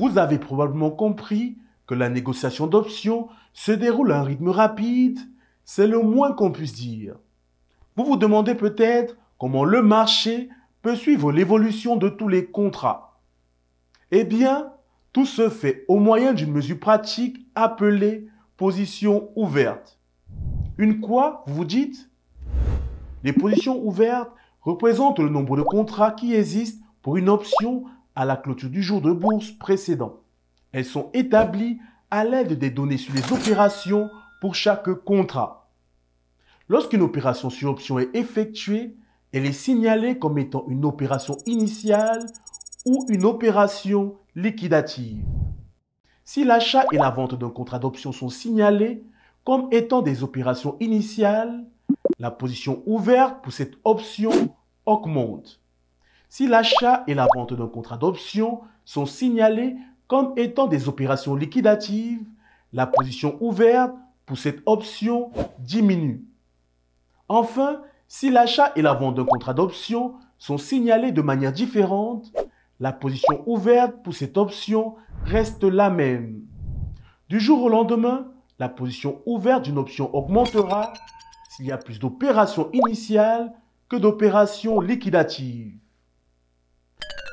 Vous avez probablement compris que la négociation d'options se déroule à un rythme rapide, c'est le moins qu'on puisse dire. Vous vous demandez peut-être comment le marché peut suivre l'évolution de tous les contrats. Eh bien, tout se fait au moyen d'une mesure pratique appelée position ouverte. Une quoi, vous dites Les positions ouvertes représentent le nombre de contrats qui existent pour une option à la clôture du jour de bourse précédent. Elles sont établies à l'aide des données sur les opérations pour chaque contrat. Lorsqu'une opération sur option est effectuée, elle est signalée comme étant une opération initiale ou une opération liquidative. Si l'achat et la vente d'un contrat d'option sont signalés comme étant des opérations initiales, la position ouverte pour cette option augmente si l'achat et la vente d'un contrat d'option sont signalés comme étant des opérations liquidatives, la position ouverte pour cette option diminue. Enfin, si l'achat et la vente d'un contrat d'option sont signalés de manière différente, la position ouverte pour cette option reste la même. Du jour au lendemain, la position ouverte d'une option augmentera s'il y a plus d'opérations initiales que d'opérations liquidatives.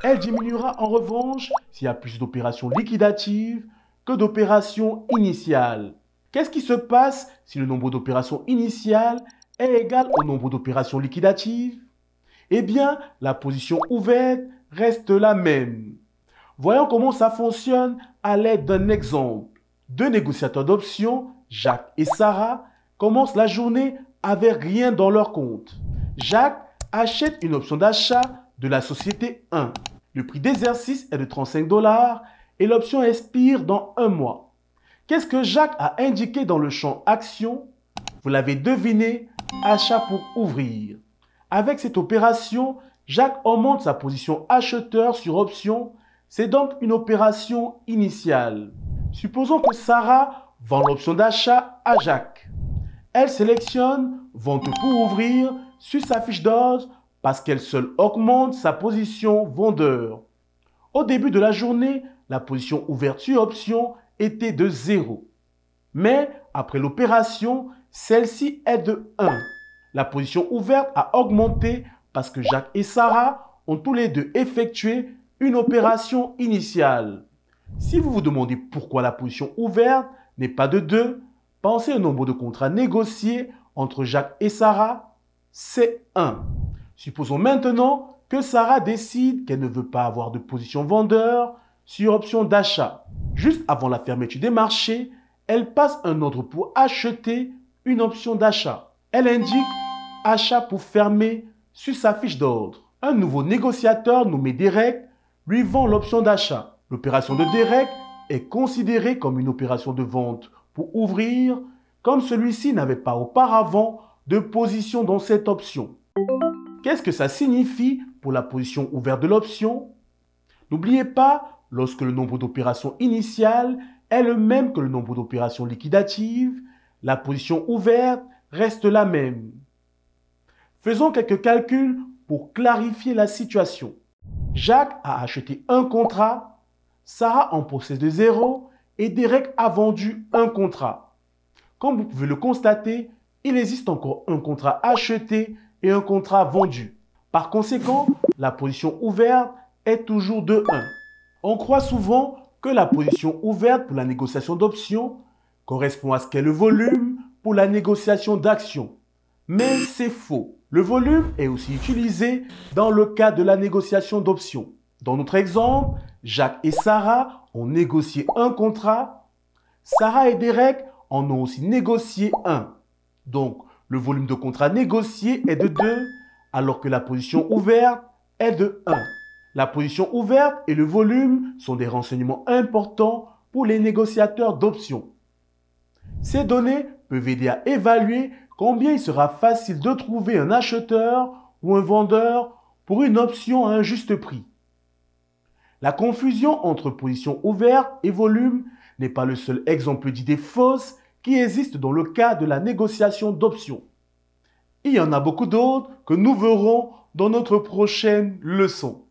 Elle diminuera en revanche s'il y a plus d'opérations liquidatives que d'opérations initiales. Qu'est-ce qui se passe si le nombre d'opérations initiales est égal au nombre d'opérations liquidatives Eh bien, la position ouverte reste la même. Voyons comment ça fonctionne à l'aide d'un exemple. Deux négociateurs d'options, Jacques et Sarah, commencent la journée avec rien dans leur compte. Jacques achète une option d'achat de la société 1 le prix d'exercice est de 35 dollars et l'option expire dans un mois. Qu'est-ce que Jacques a indiqué dans le champ action Vous l'avez deviné, achat pour ouvrir. Avec cette opération, Jacques augmente sa position acheteur sur option. C'est donc une opération initiale. Supposons que Sarah vend l'option d'achat à Jacques. Elle sélectionne Vente pour ouvrir sur sa fiche d'ordre parce qu'elle seule augmente sa position vendeur. Au début de la journée, la position ouverte sur option était de 0. Mais après l'opération, celle-ci est de 1. La position ouverte a augmenté parce que Jacques et Sarah ont tous les deux effectué une opération initiale. Si vous vous demandez pourquoi la position ouverte n'est pas de 2, pensez au nombre de contrats négociés entre Jacques et Sarah, c'est 1. Supposons maintenant que Sarah décide qu'elle ne veut pas avoir de position vendeur sur option d'achat. Juste avant la fermeture des marchés, elle passe un ordre pour acheter une option d'achat. Elle indique achat pour fermer sur sa fiche d'ordre. Un nouveau négociateur nommé Derek lui vend l'option d'achat. L'opération de Derek est considérée comme une opération de vente pour ouvrir, comme celui-ci n'avait pas auparavant de position dans cette option. Qu'est-ce que ça signifie pour la position ouverte de l'option N'oubliez pas, lorsque le nombre d'opérations initiales est le même que le nombre d'opérations liquidatives, la position ouverte reste la même. Faisons quelques calculs pour clarifier la situation. Jacques a acheté un contrat, Sarah en possède zéro et Derek a vendu un contrat. Comme vous pouvez le constater, il existe encore un contrat acheté un contrat vendu. Par conséquent, la position ouverte est toujours de 1. On croit souvent que la position ouverte pour la négociation d'options correspond à ce qu'est le volume pour la négociation d'actions. Mais c'est faux. Le volume est aussi utilisé dans le cas de la négociation d'options. Dans notre exemple, Jacques et Sarah ont négocié un contrat. Sarah et Derek en ont aussi négocié un. Donc, le volume de contrat négocié est de 2, alors que la position ouverte est de 1. La position ouverte et le volume sont des renseignements importants pour les négociateurs d'options. Ces données peuvent aider à évaluer combien il sera facile de trouver un acheteur ou un vendeur pour une option à un juste prix. La confusion entre position ouverte et volume n'est pas le seul exemple d'idée fausse qui existent dans le cas de la négociation d'options. Il y en a beaucoup d'autres que nous verrons dans notre prochaine leçon.